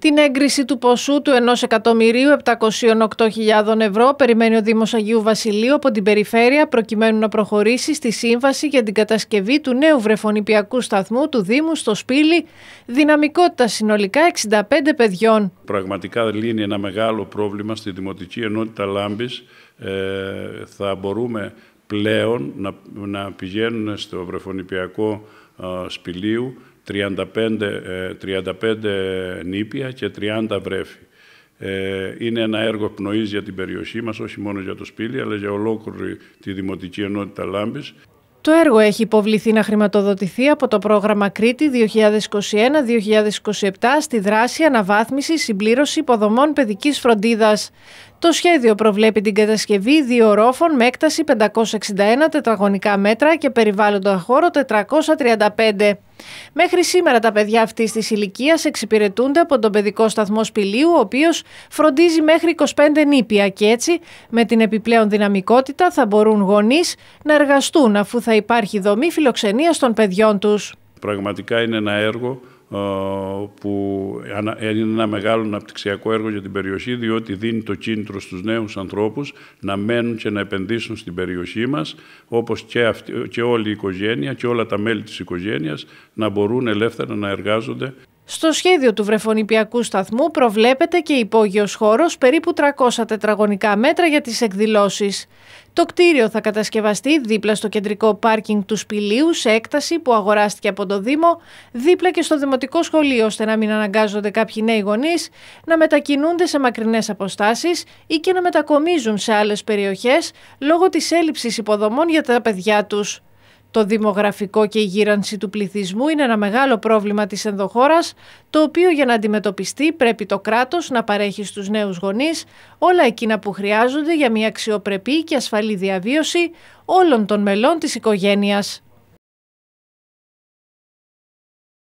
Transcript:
Την έγκριση του ποσού του 1.708.000 ευρώ περιμένει ο Δήμος Αγίου Βασιλείου από την περιφέρεια προκειμένου να προχωρήσει στη σύμβαση για την κατασκευή του νέου βρεφονιπιακού σταθμού του Δήμου στο Σπήλι, δυναμικότητα συνολικά 65 παιδιών. Πραγματικά λύνει ένα μεγάλο πρόβλημα στη Δημοτική Ενότητα Λάμπης. Ε, θα μπορούμε πλέον να, να πηγαίνουν στο βρεφονιπιακό σπηλίου 35, ε, νήπια και 30 βρέφη. Ε, είναι ένα έργο πνοής για την περιοχή μας, όχι μόνο για το σπήλι, αλλά για ολόκληρη τη Δημοτική Ενότητα Λάμπης. Το έργο έχει υποβληθεί να χρηματοδοτηθεί από το πρόγραμμα Κρήτη 2021-2027 στη δράση αναβάθμιση συμπλήρωση υποδομών παιδικής φροντίδας. Το σχέδιο προβλέπει την κατασκευή δύο ορόφων με έκταση 561 τετραγωνικά μέτρα και περιβάλλοντα χώρο 435. Μέχρι σήμερα τα παιδιά αυτής της ηλικίας εξυπηρετούνται από τον παιδικό σταθμό Σπηλίου, ο οποίος φροντίζει μέχρι 25 νήπια και έτσι με την επιπλέον δυναμικότητα θα μπορούν γονείς να εργαστούν αφού θα υπάρχει δομή φιλοξενίας των παιδιών τους. Πραγματικά είναι ένα έργο ε, που είναι ένα μεγάλο αναπτυξιακό έργο για την περιοχή διότι δίνει το κίνητρο στους νέους ανθρώπους να μένουν και να επενδύσουν στην περιοχή μας όπως και, και όλη η οικογένεια και όλα τα μέλη της οικογένειας να μπορούν ελεύθερα να εργάζονται στο σχέδιο του βρεφονιπιακού σταθμού προβλέπεται και υπόγειος χώρος περίπου 300 τετραγωνικά μέτρα για τις εκδηλώσεις. Το κτίριο θα κατασκευαστεί δίπλα στο κεντρικό πάρκινγκ του Σπηλίου σε έκταση που αγοράστηκε από το Δήμο, δίπλα και στο Δημοτικό Σχολείο ώστε να μην αναγκάζονται κάποιοι νέοι γονείς να μετακινούνται σε μακρινές αποστάσεις ή και να μετακομίζουν σε άλλες περιοχές λόγω της έλλειψης υποδομών για τα παιδιά τους. Το δημογραφικό και η γύρανση του πληθυσμού είναι ένα μεγάλο πρόβλημα της ενδοχώρας, το οποίο για να αντιμετωπιστεί πρέπει το κράτος να παρέχει στους νέους γονείς όλα εκείνα που χρειάζονται για μια αξιοπρεπή και ασφαλή διαβίωση όλων των μελών της οικογένειας.